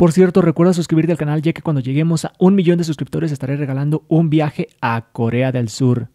Por cierto, recuerda suscribirte al canal ya que cuando lleguemos a un millón de suscriptores estaré regalando un viaje a Corea del Sur.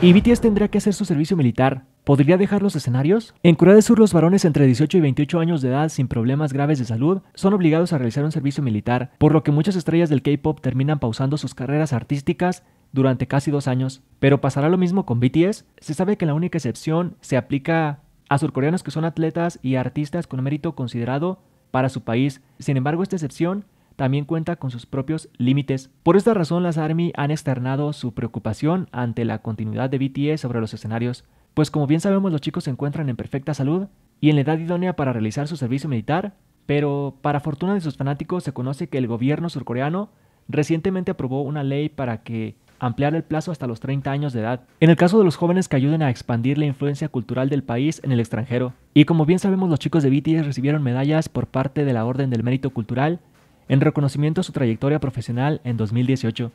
Y BTS tendría que hacer su servicio militar. ¿Podría dejar los escenarios? En Corea del Sur los varones entre 18 y 28 años de edad sin problemas graves de salud son obligados a realizar un servicio militar, por lo que muchas estrellas del K-Pop terminan pausando sus carreras artísticas durante casi dos años. ¿Pero pasará lo mismo con BTS? Se sabe que la única excepción se aplica a surcoreanos que son atletas y artistas con mérito considerado para su país. Sin embargo, esta excepción también cuenta con sus propios límites. Por esta razón, las ARMY han externado su preocupación ante la continuidad de BTS sobre los escenarios, pues como bien sabemos los chicos se encuentran en perfecta salud y en la edad idónea para realizar su servicio militar, pero para fortuna de sus fanáticos se conoce que el gobierno surcoreano recientemente aprobó una ley para que ampliar el plazo hasta los 30 años de edad, en el caso de los jóvenes que ayuden a expandir la influencia cultural del país en el extranjero. Y como bien sabemos, los chicos de BTS recibieron medallas por parte de la Orden del Mérito Cultural en reconocimiento a su trayectoria profesional en 2018,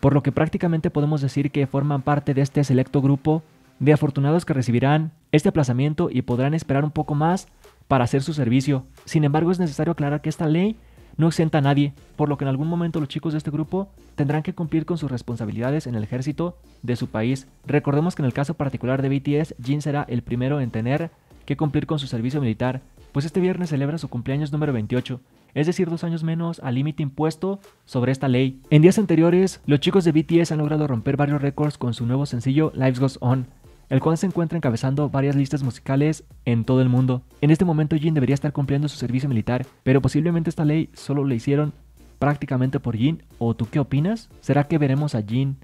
por lo que prácticamente podemos decir que forman parte de este selecto grupo de afortunados que recibirán este aplazamiento y podrán esperar un poco más para hacer su servicio. Sin embargo, es necesario aclarar que esta ley no exenta a nadie, por lo que en algún momento los chicos de este grupo tendrán que cumplir con sus responsabilidades en el ejército de su país. Recordemos que en el caso particular de BTS, Jin será el primero en tener que cumplir con su servicio militar, pues este viernes celebra su cumpleaños número 28, es decir, dos años menos al límite impuesto sobre esta ley. En días anteriores, los chicos de BTS han logrado romper varios récords con su nuevo sencillo Lives Goes On, el cual se encuentra encabezando varias listas musicales en todo el mundo. En este momento Jin debería estar cumpliendo su servicio militar, pero posiblemente esta ley solo la hicieron prácticamente por Jin, o tú qué opinas? ¿Será que veremos a Jin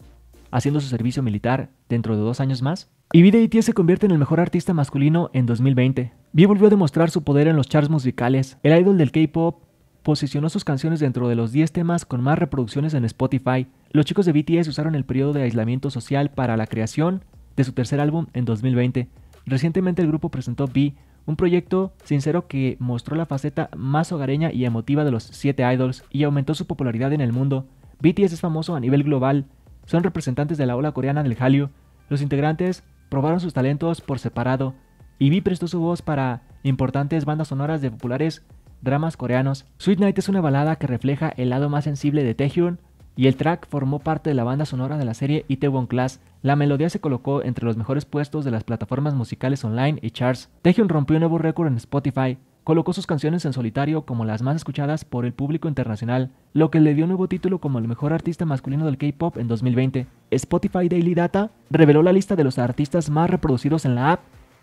haciendo su servicio militar dentro de dos años más? Y BTS se convierte en el mejor artista masculino en 2020. B volvió a demostrar su poder en los charts musicales. El idol del K-pop posicionó sus canciones dentro de los 10 temas con más reproducciones en Spotify. Los chicos de BTS usaron el periodo de aislamiento social para la creación de su tercer álbum en 2020. Recientemente el grupo presentó B, un proyecto sincero que mostró la faceta más hogareña y emotiva de los 7 idols y aumentó su popularidad en el mundo. BTS es famoso a nivel global, son representantes de la ola coreana del Hallyu. Los integrantes probaron sus talentos por separado y Bee prestó su voz para importantes bandas sonoras de populares dramas coreanos. Sweet Night es una balada que refleja el lado más sensible de Taehyun y el track formó parte de la banda sonora de la serie Itaewon Class, la melodía se colocó entre los mejores puestos de las plataformas musicales online y charts. Tejon rompió un nuevo récord en Spotify, colocó sus canciones en solitario como las más escuchadas por el público internacional, lo que le dio un nuevo título como el mejor artista masculino del K-pop en 2020. Spotify Daily Data reveló la lista de los artistas más reproducidos en la app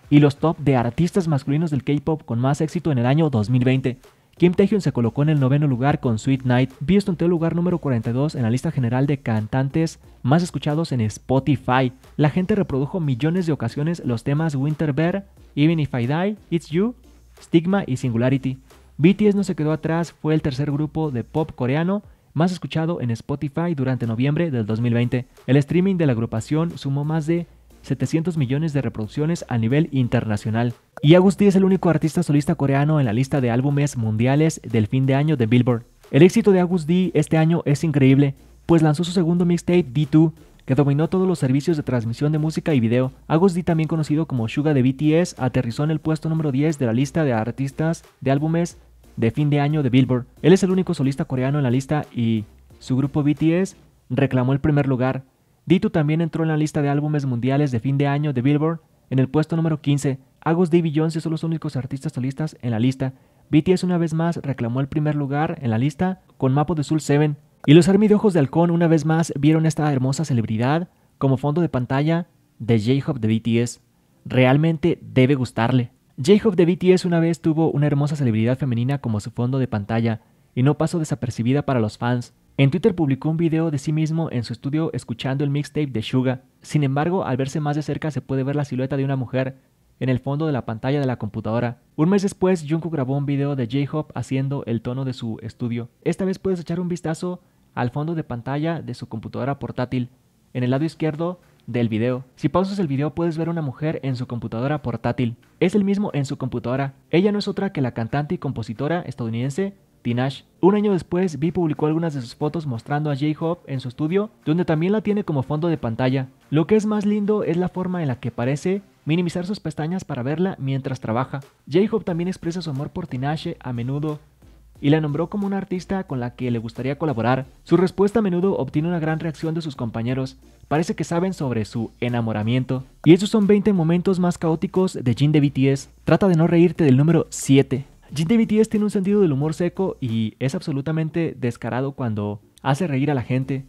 y los top de artistas masculinos del K-pop con más éxito en el año 2020. Kim Taehyun se colocó en el noveno lugar con Sweet Night, visto en el lugar número 42 en la lista general de cantantes más escuchados en Spotify. La gente reprodujo millones de ocasiones los temas Winter Bear, Even If I Die, It's You, Stigma y Singularity. BTS no se quedó atrás, fue el tercer grupo de pop coreano más escuchado en Spotify durante noviembre del 2020. El streaming de la agrupación sumó más de 700 millones de reproducciones a nivel internacional. Y D es el único artista solista coreano en la lista de álbumes mundiales del fin de año de Billboard. El éxito de Agus D este año es increíble, pues lanzó su segundo mixtape D2, que dominó todos los servicios de transmisión de música y video. Agus D, también conocido como Suga de BTS, aterrizó en el puesto número 10 de la lista de artistas de álbumes de fin de año de Billboard. Él es el único solista coreano en la lista y su grupo BTS reclamó el primer lugar, Ditu también entró en la lista de álbumes mundiales de fin de año de Billboard en el puesto número 15. Agus D y Beyoncé son los únicos artistas solistas en la lista. BTS una vez más reclamó el primer lugar en la lista con Mapo de Soul 7. Y los Army de Ojos de Halcón una vez más vieron esta hermosa celebridad como fondo de pantalla de J-Hope de BTS. Realmente debe gustarle. J-Hope de BTS una vez tuvo una hermosa celebridad femenina como su fondo de pantalla y no pasó desapercibida para los fans. En Twitter publicó un video de sí mismo en su estudio escuchando el mixtape de Suga. Sin embargo, al verse más de cerca se puede ver la silueta de una mujer en el fondo de la pantalla de la computadora. Un mes después, Jungkook grabó un video de J-Hop haciendo el tono de su estudio. Esta vez puedes echar un vistazo al fondo de pantalla de su computadora portátil. En el lado izquierdo del video. Si pausas el video puedes ver una mujer en su computadora portátil. Es el mismo en su computadora. Ella no es otra que la cantante y compositora estadounidense un año después, Vi publicó algunas de sus fotos mostrando a J-Hope en su estudio, donde también la tiene como fondo de pantalla. Lo que es más lindo es la forma en la que parece minimizar sus pestañas para verla mientras trabaja. J-Hope también expresa su amor por Tinashe a menudo y la nombró como una artista con la que le gustaría colaborar. Su respuesta a menudo obtiene una gran reacción de sus compañeros. Parece que saben sobre su enamoramiento. Y esos son 20 momentos más caóticos de Jin de BTS. Trata de no reírte del número 7. BTS tiene un sentido del humor seco y es absolutamente descarado cuando hace reír a la gente.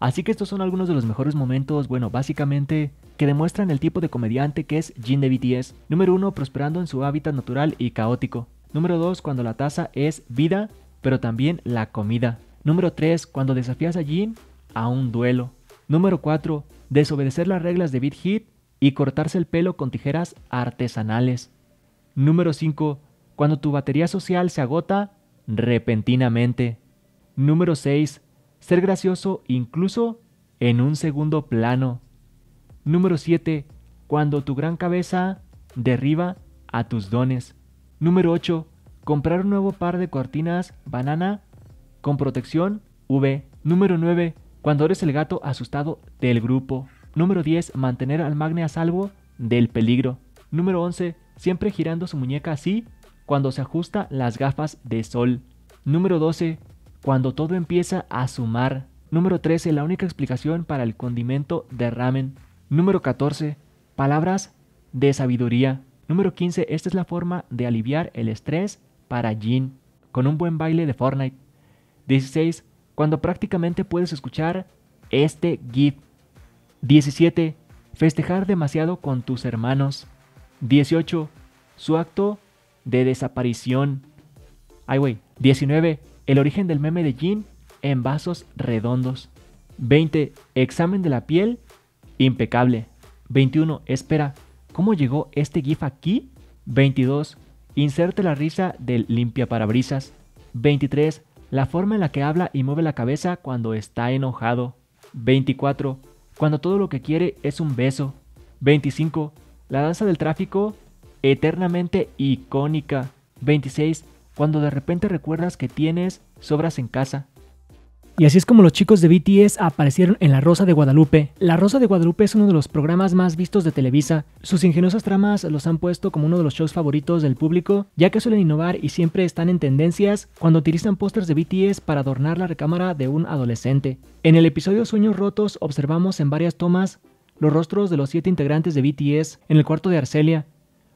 Así que estos son algunos de los mejores momentos, bueno, básicamente, que demuestran el tipo de comediante que es Jin de BTS. Número 1, prosperando en su hábitat natural y caótico. Número 2, cuando la taza es vida, pero también la comida. Número 3, cuando desafías a Jin a un duelo. Número 4, desobedecer las reglas de Beat Hit y cortarse el pelo con tijeras artesanales. Número 5, cuando tu batería social se agota repentinamente. Número 6. Ser gracioso incluso en un segundo plano. Número 7. Cuando tu gran cabeza derriba a tus dones. Número 8. Comprar un nuevo par de cortinas banana con protección V. Número 9. Cuando eres el gato asustado del grupo. Número 10. Mantener al magne a salvo del peligro. Número 11. Siempre girando su muñeca así cuando se ajusta las gafas de sol. Número 12, cuando todo empieza a sumar. Número 13, la única explicación para el condimento de ramen. Número 14, palabras de sabiduría. Número 15, esta es la forma de aliviar el estrés para Jin, con un buen baile de Fortnite. 16, cuando prácticamente puedes escuchar este GIF. 17, festejar demasiado con tus hermanos. 18, su acto de desaparición. Ay, güey. 19. El origen del meme de Jean en vasos redondos. 20. Examen de la piel. Impecable. 21. Espera. ¿Cómo llegó este GIF aquí? 22. Inserte la risa del limpia parabrisas. 23. La forma en la que habla y mueve la cabeza cuando está enojado. 24. Cuando todo lo que quiere es un beso. 25. La danza del tráfico eternamente icónica. 26. Cuando de repente recuerdas que tienes sobras en casa. Y así es como los chicos de BTS aparecieron en La Rosa de Guadalupe. La Rosa de Guadalupe es uno de los programas más vistos de Televisa. Sus ingeniosas tramas los han puesto como uno de los shows favoritos del público, ya que suelen innovar y siempre están en tendencias cuando utilizan pósters de BTS para adornar la recámara de un adolescente. En el episodio Sueños Rotos observamos en varias tomas los rostros de los siete integrantes de BTS en el cuarto de Arcelia,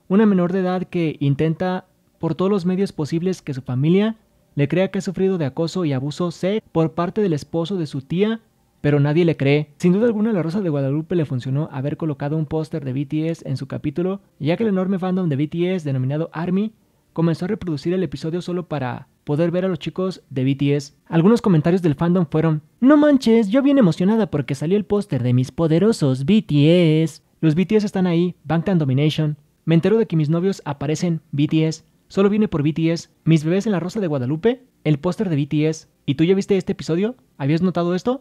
una menor de edad que intenta por todos los medios posibles que su familia le crea que ha sufrido de acoso y abuso sed por parte del esposo de su tía, pero nadie le cree. Sin duda alguna, La Rosa de Guadalupe le funcionó haber colocado un póster de BTS en su capítulo, ya que el enorme fandom de BTS, denominado ARMY, comenzó a reproducir el episodio solo para poder ver a los chicos de BTS. Algunos comentarios del fandom fueron, no manches, yo bien emocionada porque salió el póster de mis poderosos BTS. Los BTS están ahí, Bangtan Domination, me entero de que mis novios aparecen BTS, solo viene por BTS, mis bebés en la rosa de Guadalupe, el póster de BTS. ¿Y tú ya viste este episodio? ¿Habías notado esto?